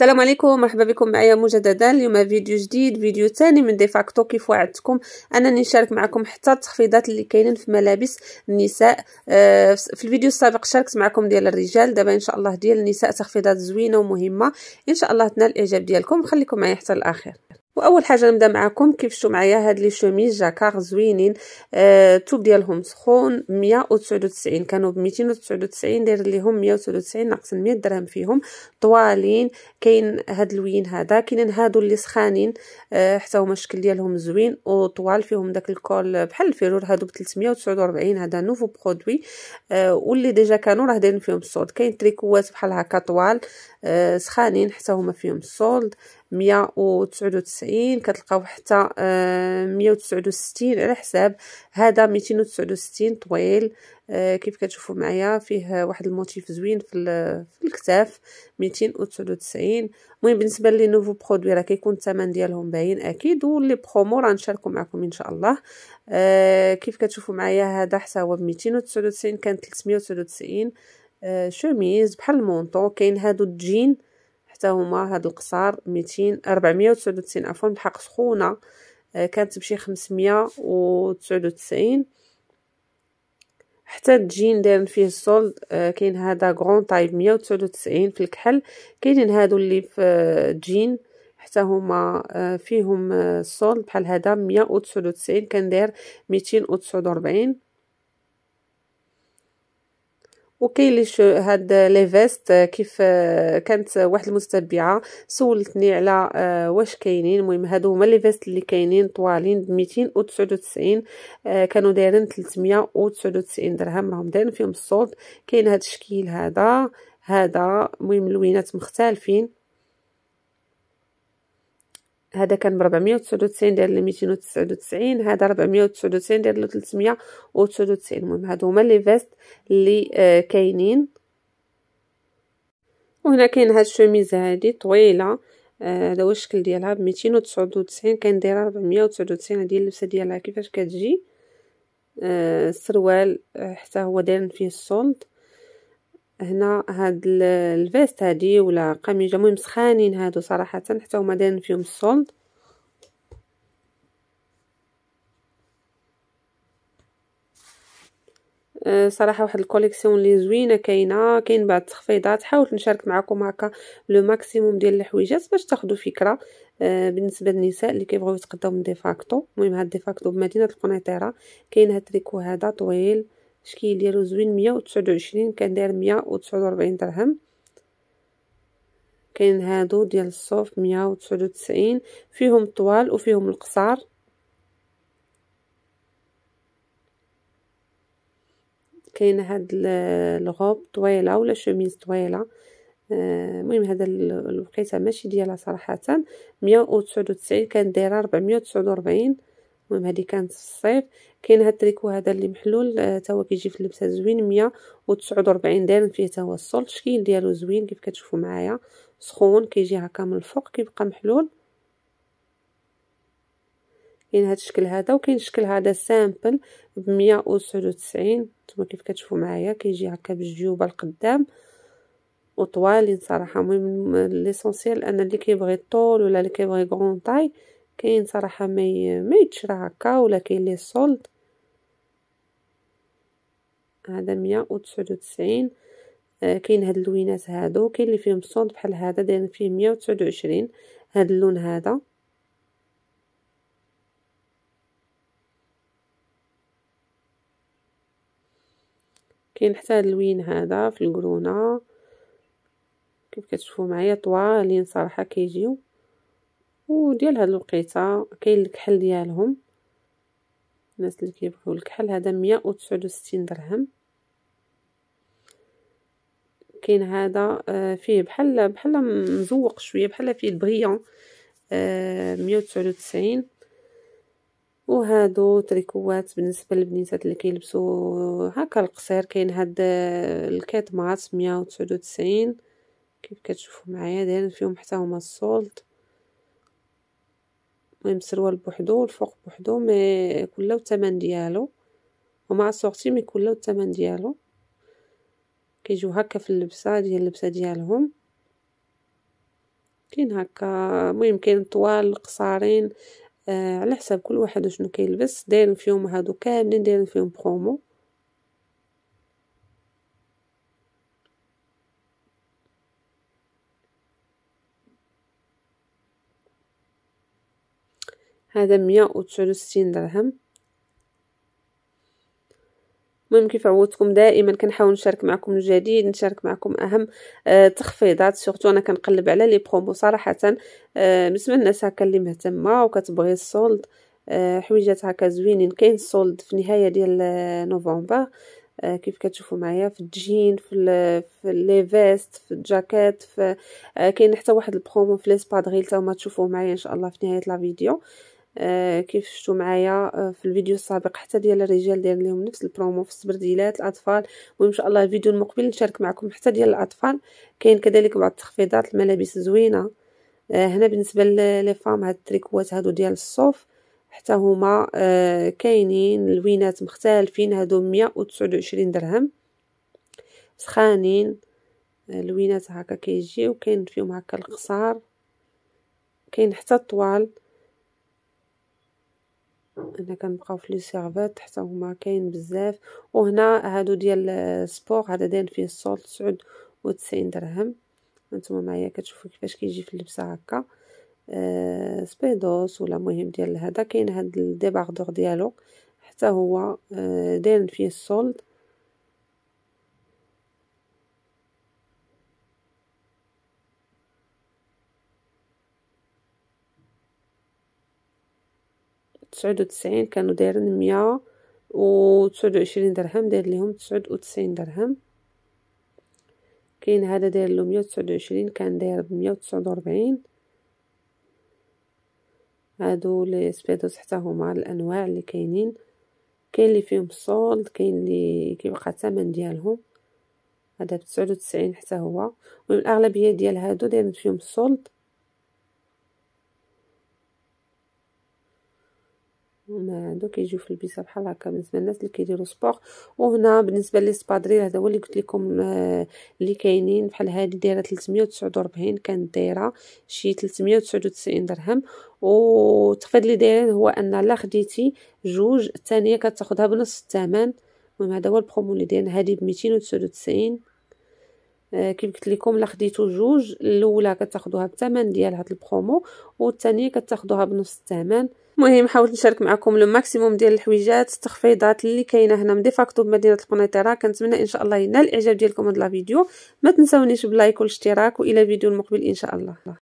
السلام عليكم مرحبا بكم معايا مجددا اليوم فيديو جديد فيديو ثاني من ديفاكتو كيف وعدتكم انني نشارك معكم حتى التخفيضات اللي كاينين في ملابس النساء آه في الفيديو السابق شاركت معكم ديال الرجال دابا ان شاء الله ديال النساء تخفيضات زوينه ومهمه ان شاء الله تنال الاعجاب ديالكم خليكم معايا حتى الاخير واول حاجه نبدا معكم كيف شفتوا معايا هاد لي شوميز جاكار زوينين الثوب آه ديالهم سخون 199 كانوا ب 299 داير ليهم 199 ناقص 100 درهم فيهم طوالين كاين هاد اللوين هذا كاينين هادو اللي سخانين آه حتى هما الشكل ديالهم زوين وطوال فيهم داك الكول بحال الفيرور هادو ب 349 هذا نوفو برودوي آه واللي ديجا كانوا راه دايرين فيهم الصولد كاين تريكوات بحال هكا طوال آه سخانين حتى هما فيهم الصولد مية كتلقاو حتى آه، مية على حساب هذا ميتين طويل آه، كيف كتشوفوا معايا فيه واحد الموتيف زوين في, في الكتاف 299 المهم بالنسبه لي نوفو برودوي راه كيكون الثمن ديالهم باين اكيد واللي برومو راه نشاركو معكم ان شاء الله آه، كيف كتشوفوا معايا هذا حتى هو ب 299 كان 399 شوميز بحال المونطو كاين هادو الجين حتى هما هاد القصار ميتين ربعمية وتسعود وتسعين عفوا بحق سخونة آه، كانت تمشي خمسمية وتسعود وتسعين حتى الجين دايرن فيه الصولد آه، كاين هذا غرون طايب مية وتسعود وتسعين في الكحل كاينين هادو اللي في آه، جين حتى هما فيهم الصولد بحال هذا مية أو تسعود وتسعين كان داير ميتين أو تسعود وربعين وكاين لي شو هاد لي فيست آه، كيف آه، كانت واحد المستبعه سولتني على آه، واش كاينين المهم هادو هما لي فيست اللي كاينين طوالين ب 299 كانوا دايرين 399 درهم راهم دايرين فيهم الصوت كاين هاد الشكل هذا هذا المهم اللوينات مختلفين هذا كان ب 499 داير 299 هذا 499 داير 399 المهم هادو هما لي فيست اللي آه، كاينين وهنا كاين هاد الشوميز هادي طويله آه، هذا هو الشكل ديالها ب 299 كان دايره 499 هادي اللبسه ديالها كيفاش كتجي آه، السروال حتى هو داير فيه السولد هنا هاد الفيست هادي ولا قميجه المهم سخانين هادو صراحه حتى هما دايرين فيهم السولد أه، صراحه واحد الكوليكسيون لي زوينه كاينه كاين بعض التخفيضات حاولت نشارك معكم هكا لو ماكسيموم ديال الحويجات باش تاخذوا فكره أه، بالنسبه للنساء اللي كيبغيو يتقداو من ديفاكتو المهم هاد ديفاكتو بمدينه القنيطره كاين هاد التريكو هذا طويل الشكل ديالو زوين مية تسعود وعشرين كان داير مية تسعود وربعين درهم كاين هادو ديال الصوف مية تسعود وتسعين فيهم طوال وفيهم القصار كاين هاد الغوب طويله ولا شوميز طويله آه، المهم هذا الوقيته ماشي ديالها صراحه مية كان وتسعين دايره 449 وربعين المهم هذه كانت في الصيف كاين هاد التريكو هذا اللي محلول آه، تا هو كيجي في اللبسه زوين 149 درهم فيه توصل الشكل ديالو زوين كيف كتشوفوا معايا سخون كيجي هكا من الفوق كيبقى محلول كاين هاد الشكل هذا وكاين الشكل هذا سامبل ب 199 نتوما كيف كتشوفوا معايا كيجي هكا بجيوبه القدام وطوالين صراحه المهم ليسونسييل ان اللي كيبغي الطول ولا اللي كيبغي غون طاي كاين صراحه ما ما يتشرى هكا ولا كاين لي سولد هذا مية آه، كاين هاد اللوينات هادو كاين اللي فيهم سولد بحال هذا دايرين فيه مية هاد اللون هذا كاين حتى هاد اللوين هذا في الكرونه كيف كتشوفوا معايا طوالين صراحه كيجيو وديال هاد الوقيته كاين الكحل ديالهم الناس اللي كيبغيو الكحل هذا 169 درهم كاين هذا آه، فيه بحال بحال مزوق شويه بحال فيه البغيه 199 آه، وهادو تريكوات بالنسبه للبنيتات اللي كيلبسوا هكا القصير كاين هاد آه، مات 199 كيف كتشوفوا معايا دايرين فيهم حتى هما السولت المهم السروال بوحدو والفوق بوحدو مي كلاو الثمن ديالو ومع السورتي مي كلاو الثمن ديالو كيجيو هكا في اللبسه ديال اللبسه ديالهم كاين هكا المهم كاين طوال قصارين آه على حساب كل واحد شنو كيلبس دايرين فيهم هادو كاملين دايرين فيهم برومو هذا مية وتسعود وستين درهم المهم كيف عودتكم دائما كنحاول نشارك معكم الجديد نشارك معكم اهم آه تخفيضات سورتو انا كنقلب على لي برومو صراحه آه بالنسبه للناس هكا اللي مهتمه وكتبغي السولد آه حويجات هكا زوينين كاين السولد في نهايه ديال آه، نوفمبر آه كيف كتشوفوا معايا في الجين في في لي فيست في الجاكيت في آه كاين حتى واحد البرومو في لي سبادغيل تا هما تشوفوه معايا ان شاء الله في نهايه لا فيديو آه، كيف شفتوا معايا آه، في الفيديو السابق حتى ديال الرجال داير لهم نفس البرومو في السبرديلات الاطفال وان شاء الله الفيديو المقبل نشارك معكم حتى ديال الاطفال كاين كذلك بعض التخفيضات الملابس زوينه آه، هنا بالنسبه لي فام هاد التريكوات هادو ديال الصوف حتى هما كاينين لوينات مختلفين هادو 129 درهم سخانين لوينات هكا كيجيو كاين فيهم هكا القصار كاين حتى الطوال هنا كنبقاو في لي سيرفات حتى هما كاين بزاف وهنا هادو ديال سبور هذا داير فيه الصول تسعود درهم هانتوما معايا كتشوفوا كيفاش كيجي في اللبسه هكا أه سبيدوس ولا مهم ديال هذا كاين هاد الديباردور ديالو حتى هو أه داير فيه السولد تسعود وتسعين كانوا دايرين مية وتسعود وعشرين درهم داير ليهم تسعود وتسعين درهم كاين هذا داير له مية وتسعود وعشرين كان داير بمية وتسعود وربعين هادو لي سبيدوس حتى هما الانواع اللي كاينين كاين اللي فيهم صولد كاين اللي كيبقى الثمن ديالهم هذا بتسعود وتسعين حتى هو والاغلبيه الاغلبيه ديال هادو دايرين فيهم صولد هنا دوك يجيو في البيسه بحال هكا بالنسبه للناس اللي كيديروا سبور وهنا بالنسبه لي سبادري هذا هو اللي قلت لكم آه، اللي كاينين بحال هذه دايره 349 كانت دايره شي 399 درهم وتخفيض اللي دايرين هو ان لا خديتي جوج الثانيه كتاخذها بنص الثمن المهم هذا هو البرومو اللي دايرين هذه ب 299 آه، كيف قلت لكم الا خديتو جوج الاولى كتاخذوها بالثمن ديال هاد البرومو والثانيه كتاخذوها بنص الثمن المهم حاولت نشارك معكم لو ماكسيموم ديال الحويجات التخفيضات اللي كاينه هنا من ديفاكتو بمدينه القنيطره كنتمنى ان شاء الله ينال الاعجاب ديالكم هاد لا فيديو ما تنساونيش بلايك والاشتراك والى فيديو المقبل ان شاء الله